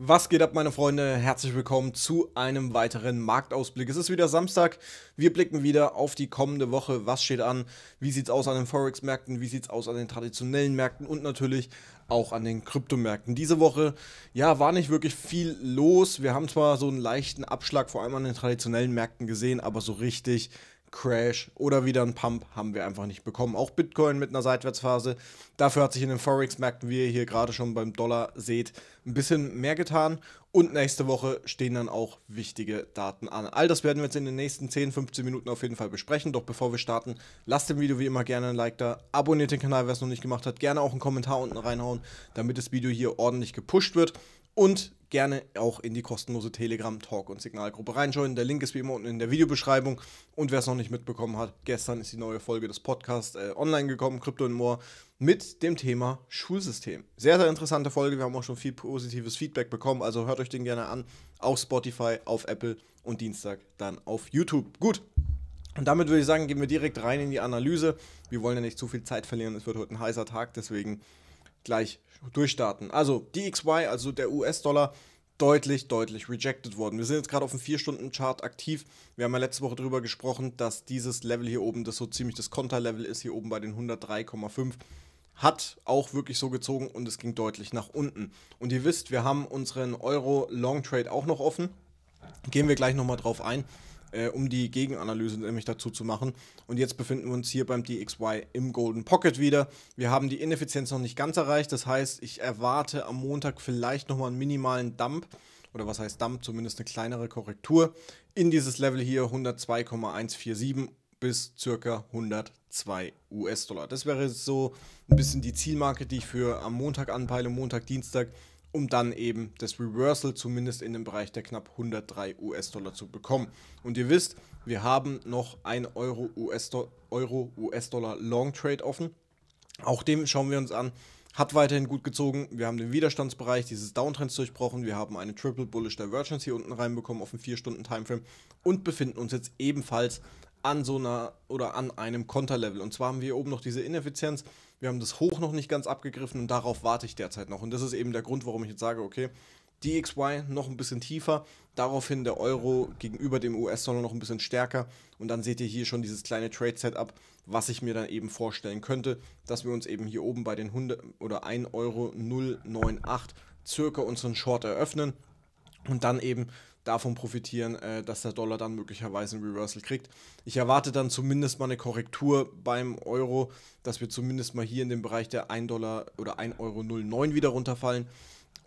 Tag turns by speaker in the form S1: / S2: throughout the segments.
S1: Was geht ab, meine Freunde? Herzlich willkommen zu einem weiteren Marktausblick. Es ist wieder Samstag. Wir blicken wieder auf die kommende Woche. Was steht an? Wie sieht es aus an den Forex-Märkten? Wie sieht es aus an den traditionellen Märkten? Und natürlich auch an den Kryptomärkten. Diese Woche, ja, war nicht wirklich viel los. Wir haben zwar so einen leichten Abschlag, vor allem an den traditionellen Märkten gesehen, aber so richtig Crash oder wieder ein Pump haben wir einfach nicht bekommen. Auch Bitcoin mit einer Seitwärtsphase. Dafür hat sich in den Forex-Märkten, wie ihr hier gerade schon beim Dollar seht, ein bisschen mehr getan. Und nächste Woche stehen dann auch wichtige Daten an. All das werden wir jetzt in den nächsten 10, 15 Minuten auf jeden Fall besprechen. Doch bevor wir starten, lasst dem Video wie immer gerne ein Like da. Abonniert den Kanal, wer es noch nicht gemacht hat. Gerne auch einen Kommentar unten reinhauen, damit das Video hier ordentlich gepusht wird und gerne auch in die kostenlose Telegram Talk und Signalgruppe reinschauen. Der Link ist wie immer unten in der Videobeschreibung. Und wer es noch nicht mitbekommen hat, gestern ist die neue Folge des Podcasts äh, online gekommen, Crypto and More, mit dem Thema Schulsystem. Sehr, sehr interessante Folge. Wir haben auch schon viel positives Feedback bekommen. Also hört euch den gerne an auf Spotify, auf Apple und Dienstag dann auf YouTube. Gut. Und damit würde ich sagen, gehen wir direkt rein in die Analyse. Wir wollen ja nicht zu viel Zeit verlieren. Es wird heute ein heißer Tag, deswegen gleich durchstarten. Also DXY, also der US-Dollar, deutlich, deutlich rejected worden. Wir sind jetzt gerade auf dem 4-Stunden-Chart aktiv. Wir haben ja letzte Woche darüber gesprochen, dass dieses Level hier oben, das so ziemlich das Konterlevel ist, hier oben bei den 103,5, hat auch wirklich so gezogen und es ging deutlich nach unten. Und ihr wisst, wir haben unseren Euro-Long-Trade auch noch offen. Gehen wir gleich nochmal drauf ein äh, um die Gegenanalyse nämlich dazu zu machen. Und jetzt befinden wir uns hier beim DXY im Golden Pocket wieder. Wir haben die Ineffizienz noch nicht ganz erreicht. Das heißt, ich erwarte am Montag vielleicht nochmal einen minimalen Dump oder was heißt Dump, zumindest eine kleinere Korrektur in dieses Level hier 102,147 bis circa 102 US-Dollar. Das wäre so ein bisschen die Zielmarke, die ich für am Montag anpeile, Montag, Dienstag um dann eben das Reversal zumindest in dem Bereich der knapp 103 US-Dollar zu bekommen. Und ihr wisst, wir haben noch ein Euro US-Dollar Long Trade offen. Auch dem schauen wir uns an. Hat weiterhin gut gezogen. Wir haben den Widerstandsbereich dieses Downtrends durchbrochen. Wir haben eine Triple Bullish Divergence hier unten reinbekommen auf dem 4-Stunden-Timeframe und befinden uns jetzt ebenfalls an so einer oder an einem Konterlevel. Und zwar haben wir hier oben noch diese Ineffizienz wir haben das Hoch noch nicht ganz abgegriffen und darauf warte ich derzeit noch. Und das ist eben der Grund, warum ich jetzt sage, okay, DXY noch ein bisschen tiefer, daraufhin der Euro gegenüber dem US-Dollar noch ein bisschen stärker und dann seht ihr hier schon dieses kleine Trade-Setup, was ich mir dann eben vorstellen könnte, dass wir uns eben hier oben bei den 100 oder 1,098 Euro circa unseren Short eröffnen und dann eben davon profitieren, äh, dass der Dollar dann möglicherweise ein Reversal kriegt. Ich erwarte dann zumindest mal eine Korrektur beim Euro, dass wir zumindest mal hier in dem Bereich der 1 Dollar oder 1,09 Euro wieder runterfallen.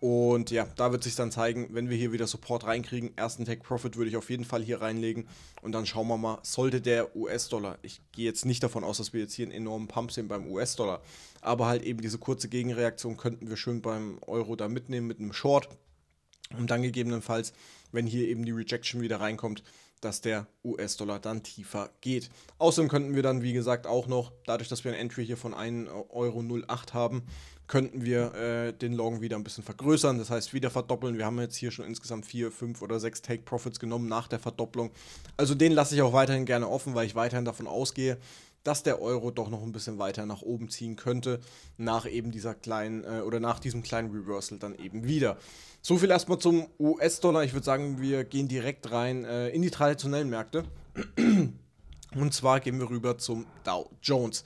S1: Und ja, da wird sich dann zeigen, wenn wir hier wieder Support reinkriegen. Ersten Tech Profit würde ich auf jeden Fall hier reinlegen. Und dann schauen wir mal, sollte der US-Dollar, ich gehe jetzt nicht davon aus, dass wir jetzt hier einen enormen Pump sehen beim US-Dollar, aber halt eben diese kurze Gegenreaktion könnten wir schön beim Euro da mitnehmen mit einem Short. Und dann gegebenenfalls, wenn hier eben die Rejection wieder reinkommt, dass der US-Dollar dann tiefer geht. Außerdem könnten wir dann, wie gesagt, auch noch, dadurch, dass wir ein Entry hier von 1,08 Euro haben, könnten wir äh, den Long wieder ein bisschen vergrößern, das heißt wieder verdoppeln. Wir haben jetzt hier schon insgesamt 4, 5 oder 6 Take-Profits genommen nach der Verdopplung. Also den lasse ich auch weiterhin gerne offen, weil ich weiterhin davon ausgehe, dass der Euro doch noch ein bisschen weiter nach oben ziehen könnte, nach eben dieser kleinen äh, oder nach diesem kleinen Reversal dann eben wieder. So viel erstmal zum US-Dollar. Ich würde sagen, wir gehen direkt rein äh, in die traditionellen Märkte. Und zwar gehen wir rüber zum Dow Jones.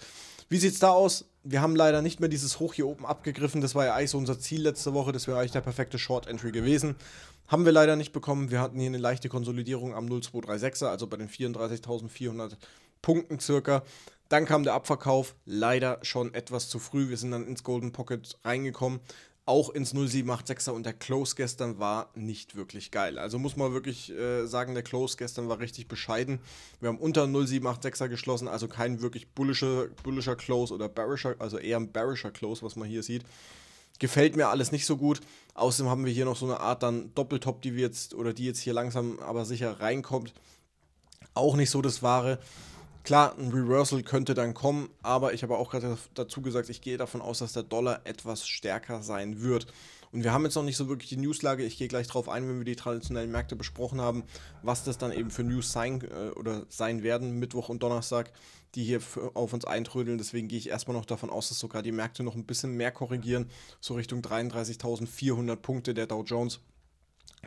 S1: Wie sieht es da aus? Wir haben leider nicht mehr dieses Hoch hier oben abgegriffen. Das war ja eigentlich so unser Ziel letzte Woche. Das wäre eigentlich der perfekte Short Entry gewesen. Haben wir leider nicht bekommen. Wir hatten hier eine leichte Konsolidierung am 0236er, also bei den 34.400. Punkten circa. Dann kam der Abverkauf, leider schon etwas zu früh. Wir sind dann ins Golden Pocket reingekommen, auch ins 0786er und der Close gestern war nicht wirklich geil. Also muss man wirklich äh, sagen, der Close gestern war richtig bescheiden. Wir haben unter 0786er geschlossen, also kein wirklich bullischer, bullischer Close oder bearischer, also eher ein bearischer Close, was man hier sieht. Gefällt mir alles nicht so gut. Außerdem haben wir hier noch so eine Art dann Doppeltop, die wir jetzt oder die jetzt hier langsam aber sicher reinkommt. Auch nicht so das Wahre. Klar, ein Reversal könnte dann kommen, aber ich habe auch gerade dazu gesagt, ich gehe davon aus, dass der Dollar etwas stärker sein wird. Und wir haben jetzt noch nicht so wirklich die Newslage. Ich gehe gleich darauf ein, wenn wir die traditionellen Märkte besprochen haben, was das dann eben für News sein äh, oder sein werden, Mittwoch und Donnerstag, die hier auf uns eintrödeln. Deswegen gehe ich erstmal noch davon aus, dass sogar die Märkte noch ein bisschen mehr korrigieren, so Richtung 33.400 Punkte der Dow Jones.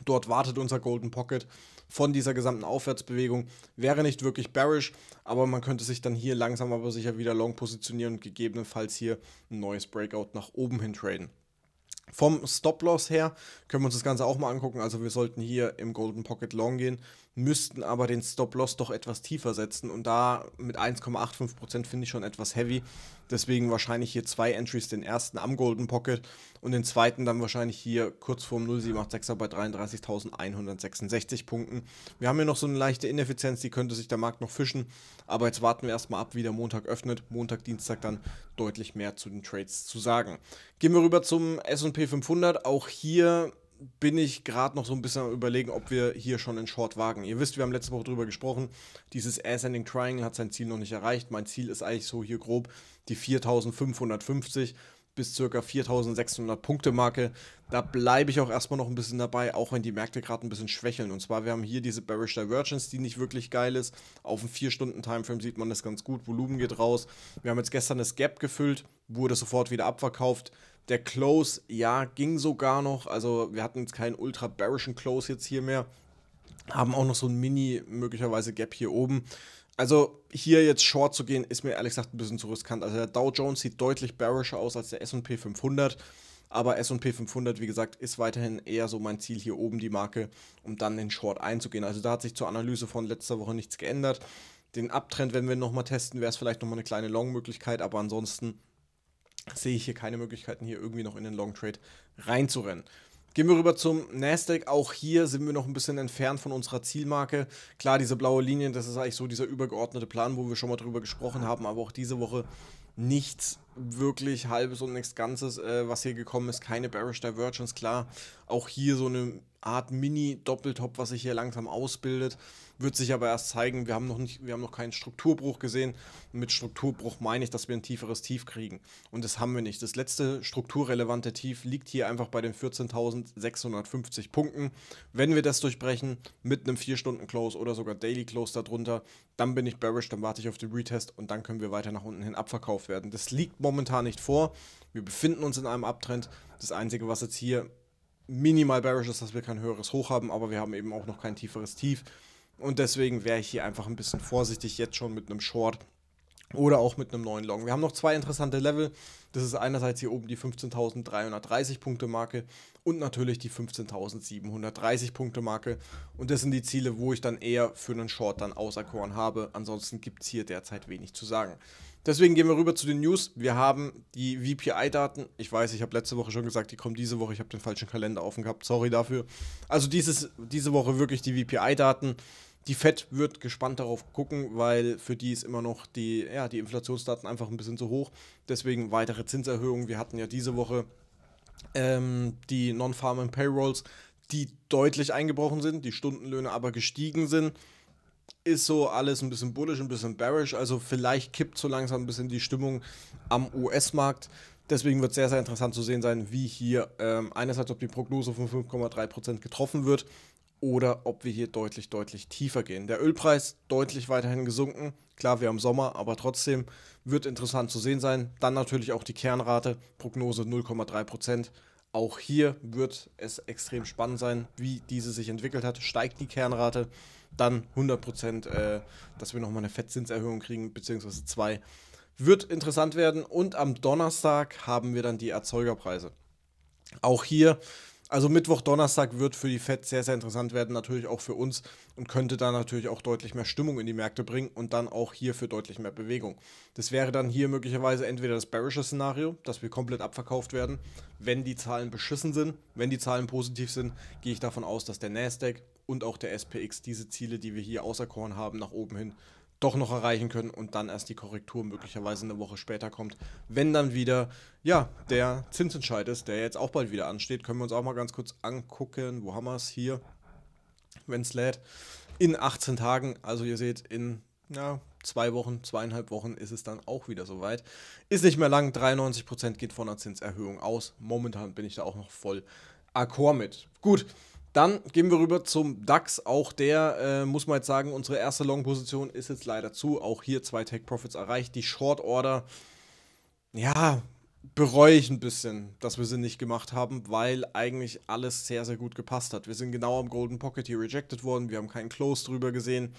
S1: Dort wartet unser Golden Pocket von dieser gesamten Aufwärtsbewegung. Wäre nicht wirklich bearish, aber man könnte sich dann hier langsam aber sicher wieder long positionieren und gegebenenfalls hier ein neues Breakout nach oben hin traden. Vom Stop-Loss her können wir uns das Ganze auch mal angucken. Also wir sollten hier im Golden Pocket Long gehen müssten aber den Stop-Loss doch etwas tiefer setzen und da mit 1,85% finde ich schon etwas heavy. Deswegen wahrscheinlich hier zwei Entries, den ersten am Golden Pocket und den zweiten dann wahrscheinlich hier kurz vorm 0786er bei 33.166 Punkten. Wir haben hier noch so eine leichte Ineffizienz, die könnte sich der Markt noch fischen, aber jetzt warten wir erstmal ab, wie der Montag öffnet. Montag, Dienstag dann deutlich mehr zu den Trades zu sagen. Gehen wir rüber zum S&P 500. Auch hier bin ich gerade noch so ein bisschen am überlegen, ob wir hier schon in Short wagen. Ihr wisst, wir haben letzte Woche drüber gesprochen, dieses Ascending Triangle hat sein Ziel noch nicht erreicht. Mein Ziel ist eigentlich so hier grob die 4550 bis circa 4600 Punkte Marke. Da bleibe ich auch erstmal noch ein bisschen dabei, auch wenn die Märkte gerade ein bisschen schwächeln. Und zwar, wir haben hier diese Bearish Divergence, die nicht wirklich geil ist. Auf dem 4-Stunden-Timeframe sieht man das ganz gut. Volumen geht raus. Wir haben jetzt gestern das Gap gefüllt, wurde sofort wieder abverkauft. Der Close, ja, ging sogar noch. Also wir hatten jetzt keinen ultra bearischen Close jetzt hier mehr. Haben auch noch so ein Mini, möglicherweise Gap hier oben. Also hier jetzt short zu gehen, ist mir ehrlich gesagt ein bisschen zu riskant. Also der Dow Jones sieht deutlich bearischer aus als der S&P 500. Aber S&P 500, wie gesagt, ist weiterhin eher so mein Ziel hier oben die Marke, um dann den Short einzugehen. Also da hat sich zur Analyse von letzter Woche nichts geändert. Den Abtrend, wenn wir nochmal testen, wäre es vielleicht nochmal eine kleine Long-Möglichkeit, aber ansonsten sehe ich hier keine Möglichkeiten, hier irgendwie noch in den Long Trade reinzurennen. Gehen wir rüber zum Nasdaq. Auch hier sind wir noch ein bisschen entfernt von unserer Zielmarke. Klar, diese blaue Linie, das ist eigentlich so dieser übergeordnete Plan, wo wir schon mal drüber gesprochen haben, aber auch diese Woche nichts wirklich halbes und nichts Ganzes, äh, was hier gekommen ist. Keine Bearish Divergence, klar. Auch hier so eine Art Mini-Doppeltop, was sich hier langsam ausbildet. Wird sich aber erst zeigen, wir haben noch nicht, wir haben noch keinen Strukturbruch gesehen. mit Strukturbruch meine ich, dass wir ein tieferes Tief kriegen. Und das haben wir nicht. Das letzte strukturrelevante Tief liegt hier einfach bei den 14.650 Punkten. Wenn wir das durchbrechen mit einem 4-Stunden-Close oder sogar Daily Close darunter, dann bin ich bearish, dann warte ich auf den Retest und dann können wir weiter nach unten hin abverkauft werden. Das liegt momentan nicht vor. Wir befinden uns in einem Abtrend. Das Einzige, was jetzt hier minimal bearish ist, dass wir kein höheres Hoch haben, aber wir haben eben auch noch kein tieferes Tief. Und deswegen wäre ich hier einfach ein bisschen vorsichtig jetzt schon mit einem Short oder auch mit einem neuen Long. Wir haben noch zwei interessante Level. Das ist einerseits hier oben die 15.330 Punkte Marke und natürlich die 15.730 Punkte Marke. Und das sind die Ziele, wo ich dann eher für einen Short dann auserkoren habe. Ansonsten gibt es hier derzeit wenig zu sagen. Deswegen gehen wir rüber zu den News. Wir haben die VPI-Daten. Ich weiß, ich habe letzte Woche schon gesagt, die kommen diese Woche. Ich habe den falschen Kalender offen gehabt. Sorry dafür. Also dieses, diese Woche wirklich die VPI-Daten die FED wird gespannt darauf gucken, weil für die ist immer noch die, ja, die Inflationsdaten einfach ein bisschen zu hoch. Deswegen weitere Zinserhöhungen. Wir hatten ja diese Woche ähm, die Non-Farming Payrolls, die deutlich eingebrochen sind, die Stundenlöhne aber gestiegen sind. Ist so alles ein bisschen bullish, ein bisschen bearish. Also vielleicht kippt so langsam ein bisschen die Stimmung am US-Markt. Deswegen wird es sehr, sehr interessant zu sehen sein, wie hier ähm, einerseits, ob die Prognose von 5,3% getroffen wird oder ob wir hier deutlich, deutlich tiefer gehen. Der Ölpreis deutlich weiterhin gesunken. Klar, wir haben Sommer, aber trotzdem wird interessant zu sehen sein. Dann natürlich auch die Kernrate, Prognose 0,3 Prozent. Auch hier wird es extrem spannend sein, wie diese sich entwickelt hat. Steigt die Kernrate, dann 100 Prozent, äh, dass wir nochmal eine Fettzinserhöhung kriegen, beziehungsweise zwei. Wird interessant werden. Und am Donnerstag haben wir dann die Erzeugerpreise. Auch hier also Mittwoch, Donnerstag wird für die Fed sehr, sehr interessant werden, natürlich auch für uns und könnte da natürlich auch deutlich mehr Stimmung in die Märkte bringen und dann auch hier für deutlich mehr Bewegung. Das wäre dann hier möglicherweise entweder das bearische Szenario, dass wir komplett abverkauft werden, wenn die Zahlen beschissen sind. Wenn die Zahlen positiv sind, gehe ich davon aus, dass der Nasdaq und auch der SPX diese Ziele, die wir hier auserkoren haben, nach oben hin doch noch erreichen können und dann erst die Korrektur möglicherweise eine Woche später kommt. Wenn dann wieder, ja, der Zinsentscheid ist, der jetzt auch bald wieder ansteht, können wir uns auch mal ganz kurz angucken. Wo haben wir es? Hier, wenn es lädt. In 18 Tagen, also ihr seht, in ja, zwei Wochen, zweieinhalb Wochen ist es dann auch wieder soweit. Ist nicht mehr lang, 93% geht von einer Zinserhöhung aus. Momentan bin ich da auch noch voll akkord mit. Gut, dann gehen wir rüber zum DAX. Auch der, äh, muss man jetzt sagen, unsere erste Long-Position ist jetzt leider zu. Auch hier zwei take profits erreicht. Die Short-Order, ja, bereue ich ein bisschen, dass wir sie nicht gemacht haben, weil eigentlich alles sehr, sehr gut gepasst hat. Wir sind genau am Golden Pocket hier rejected worden. Wir haben keinen Close drüber gesehen.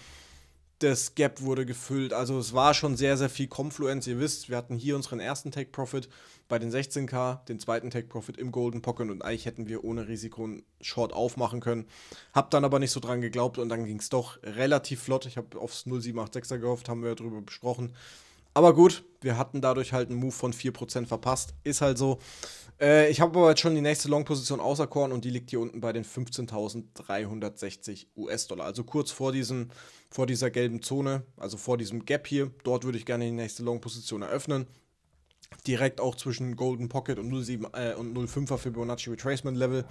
S1: Das Gap wurde gefüllt. Also es war schon sehr, sehr viel Confluence. Ihr wisst, wir hatten hier unseren ersten take profit bei den 16K, den zweiten Take Profit im Golden Pocket und eigentlich hätten wir ohne Risiko einen Short aufmachen können. Hab dann aber nicht so dran geglaubt und dann ging es doch relativ flott. Ich habe aufs 0786er gehofft, haben wir ja drüber besprochen. Aber gut, wir hatten dadurch halt einen Move von 4% verpasst. Ist halt so. Äh, ich habe aber jetzt schon die nächste Long-Position auserkoren und die liegt hier unten bei den 15.360 US-Dollar. Also kurz vor, diesem, vor dieser gelben Zone, also vor diesem Gap hier. Dort würde ich gerne die nächste Long-Position eröffnen direkt auch zwischen Golden Pocket und, 07, äh, und 05er Fibonacci Retracement Level.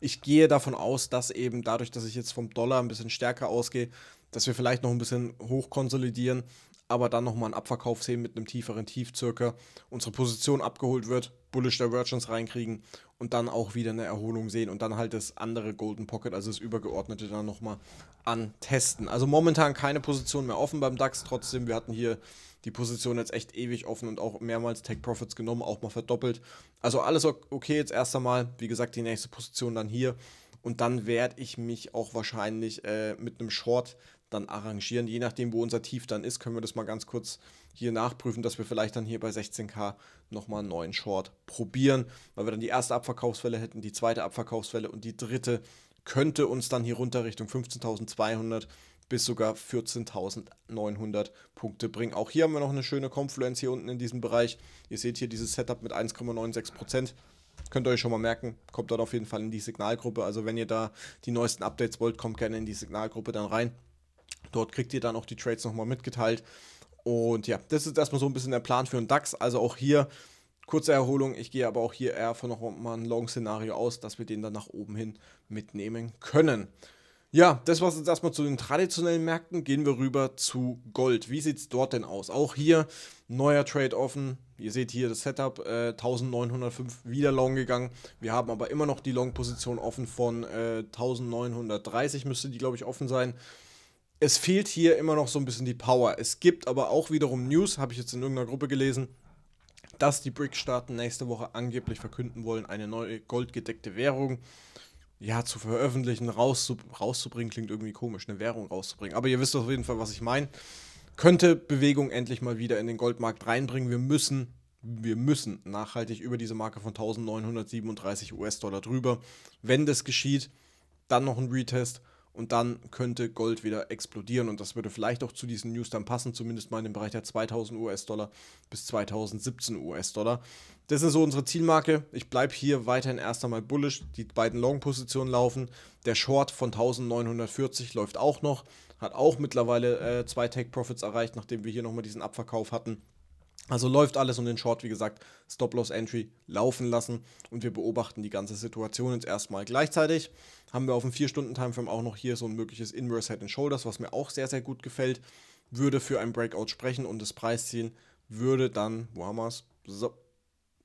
S1: Ich gehe davon aus, dass eben dadurch, dass ich jetzt vom Dollar ein bisschen stärker ausgehe, dass wir vielleicht noch ein bisschen hoch konsolidieren, aber dann nochmal einen Abverkauf sehen mit einem tieferen Tief circa, unsere Position abgeholt wird, Bullish Divergence reinkriegen und dann auch wieder eine Erholung sehen und dann halt das andere Golden Pocket, also das übergeordnete dann nochmal antesten. Also momentan keine Position mehr offen beim DAX, trotzdem wir hatten hier die Position jetzt echt ewig offen und auch mehrmals Take Profits genommen, auch mal verdoppelt. Also alles okay jetzt erst einmal. Wie gesagt, die nächste Position dann hier. Und dann werde ich mich auch wahrscheinlich äh, mit einem Short dann arrangieren. Je nachdem, wo unser Tief dann ist, können wir das mal ganz kurz hier nachprüfen, dass wir vielleicht dann hier bei 16k nochmal einen neuen Short probieren, weil wir dann die erste Abverkaufswelle hätten, die zweite Abverkaufswelle und die dritte könnte uns dann hier runter Richtung 15.200 bis sogar 14.900 Punkte bringen. Auch hier haben wir noch eine schöne Confluence hier unten in diesem Bereich. Ihr seht hier dieses Setup mit 1,96%. Könnt ihr euch schon mal merken, kommt dort auf jeden Fall in die Signalgruppe. Also wenn ihr da die neuesten Updates wollt, kommt gerne in die Signalgruppe dann rein. Dort kriegt ihr dann auch die Trades nochmal mitgeteilt. Und ja, das ist erstmal so ein bisschen der Plan für den DAX. Also auch hier kurze Erholung. Ich gehe aber auch hier eher von nochmal ein Long-Szenario aus, dass wir den dann nach oben hin mitnehmen können. Ja, das war es jetzt erstmal zu den traditionellen Märkten. Gehen wir rüber zu Gold. Wie sieht es dort denn aus? Auch hier neuer Trade offen. Ihr seht hier das Setup, äh, 1905 wieder long gegangen. Wir haben aber immer noch die Long-Position offen von äh, 1930 müsste die, glaube ich, offen sein. Es fehlt hier immer noch so ein bisschen die Power. Es gibt aber auch wiederum News, habe ich jetzt in irgendeiner Gruppe gelesen, dass die brics staaten nächste Woche angeblich verkünden wollen, eine neue goldgedeckte Währung ja, zu veröffentlichen, rauszub rauszubringen, klingt irgendwie komisch, eine Währung rauszubringen. Aber ihr wisst auf jeden Fall, was ich meine. Könnte Bewegung endlich mal wieder in den Goldmarkt reinbringen. Wir müssen, wir müssen nachhaltig über diese Marke von 1937 US-Dollar drüber. Wenn das geschieht, dann noch ein Retest und dann könnte Gold wieder explodieren und das würde vielleicht auch zu diesen News dann passen, zumindest mal in dem Bereich der 2000 US-Dollar bis 2017 US-Dollar. Das ist so unsere Zielmarke. Ich bleibe hier weiterhin erst einmal bullish. Die beiden Long-Positionen laufen. Der Short von 1940 läuft auch noch, hat auch mittlerweile äh, zwei Take-Profits erreicht, nachdem wir hier nochmal diesen Abverkauf hatten. Also läuft alles und den Short, wie gesagt, Stop-Loss-Entry laufen lassen und wir beobachten die ganze Situation jetzt erstmal gleichzeitig haben wir auf dem 4-Stunden-Timeframe auch noch hier so ein mögliches Inverse Head and Shoulders, was mir auch sehr, sehr gut gefällt. Würde für ein Breakout sprechen und das Preisziel würde dann, wo haben wir es? So,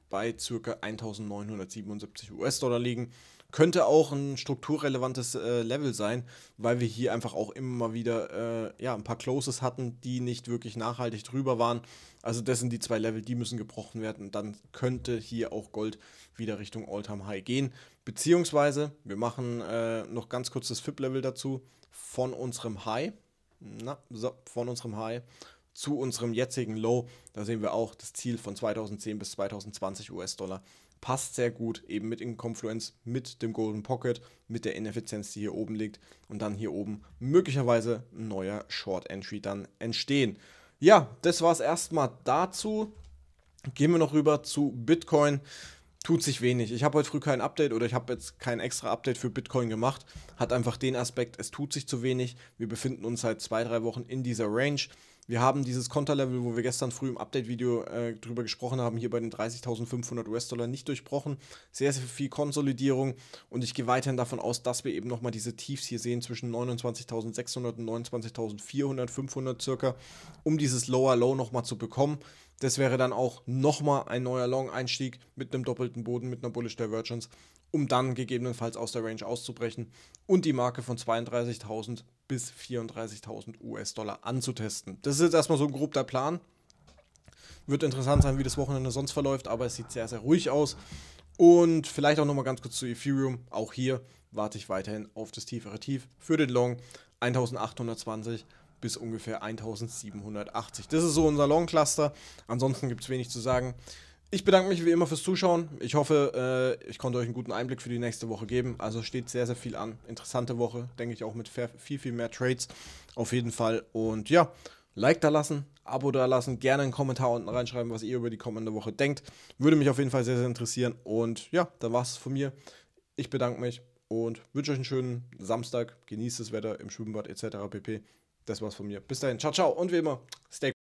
S1: bei ca. 1977 US-Dollar liegen. Könnte auch ein strukturrelevantes äh, Level sein, weil wir hier einfach auch immer wieder äh, ja, ein paar Closes hatten, die nicht wirklich nachhaltig drüber waren. Also das sind die zwei Level, die müssen gebrochen werden. Dann könnte hier auch Gold wieder Richtung All-Time-High gehen. Beziehungsweise, wir machen äh, noch ganz kurz das FIP-Level dazu von unserem High, na, so, von unserem High zu unserem jetzigen Low. Da sehen wir auch das Ziel von 2010 bis 2020 US-Dollar. Passt sehr gut eben mit in mit dem Golden Pocket, mit der Ineffizienz, die hier oben liegt und dann hier oben möglicherweise ein neuer Short Entry dann entstehen. Ja, das war es erstmal dazu. Gehen wir noch rüber zu Bitcoin tut sich wenig. Ich habe heute früh kein Update oder ich habe jetzt kein extra Update für Bitcoin gemacht. Hat einfach den Aspekt, es tut sich zu wenig. Wir befinden uns seit zwei, drei Wochen in dieser Range. Wir haben dieses Konterlevel, wo wir gestern früh im Update-Video äh, drüber gesprochen haben, hier bei den 30.500 US-Dollar nicht durchbrochen. Sehr, sehr viel Konsolidierung und ich gehe weiterhin davon aus, dass wir eben nochmal diese Tiefs hier sehen zwischen 29.600 und 29.400, 500 circa, um dieses Lower Low nochmal zu bekommen. Das wäre dann auch nochmal ein neuer Long-Einstieg mit einem doppelten Boden, mit einer Bullish Divergence, um dann gegebenenfalls aus der Range auszubrechen und die Marke von 32.000 bis 34.000 US-Dollar anzutesten. Das ist jetzt erstmal so ein grob der Plan. Wird interessant sein, wie das Wochenende sonst verläuft, aber es sieht sehr, sehr ruhig aus. Und vielleicht auch nochmal ganz kurz zu Ethereum. Auch hier warte ich weiterhin auf das tiefere Tief für den Long 1820 bis ungefähr 1780. Das ist so unser Long Cluster. Ansonsten gibt es wenig zu sagen. Ich bedanke mich wie immer fürs Zuschauen. Ich hoffe, äh, ich konnte euch einen guten Einblick für die nächste Woche geben. Also steht sehr, sehr viel an. Interessante Woche, denke ich auch mit viel, viel mehr Trades. Auf jeden Fall. Und ja, Like da lassen, Abo da lassen, gerne einen Kommentar unten reinschreiben, was ihr über die kommende Woche denkt. Würde mich auf jeden Fall sehr, sehr interessieren. Und ja, da war es von mir. Ich bedanke mich und wünsche euch einen schönen Samstag. Genießt das Wetter im Schwimmbad etc. pp. Das war's von mir. Bis dahin. Ciao, ciao. Und wie immer, stay